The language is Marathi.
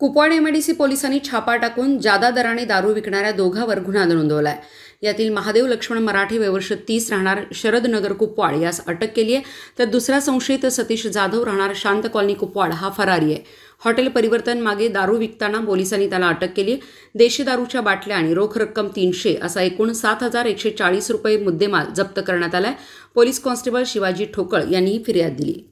कुपवाड एमआयडीसी पोलिसांनी छापा टाकून जादा दराने दारू विकणाऱ्या दोघांवर गुन्हा नोंदवला आहे यातील महादेव लक्ष्मण मराठे व्यवर्ष तीस राहणार शरद नगर कुपवाड यास अटक केली आहे तर दुसरा संशयित सतीश जाधव राहणार शांत कॉलनी कुपवाड हा फरारी आहे हॉटेल परिवर्तन मागे दारू विकताना पोलिसांनी त्याला अटक केली देशी दारूच्या बाटल्या आणि रोख रक्कम तीनशे असा एकूण सात हजार एकशे चाळीस रुपये मुद्देमाल जप्त करण्यात आलाय पोलीस कॉन्स्टेबल शिवाजी ठोकळ यांनी ही फिर्याद दिली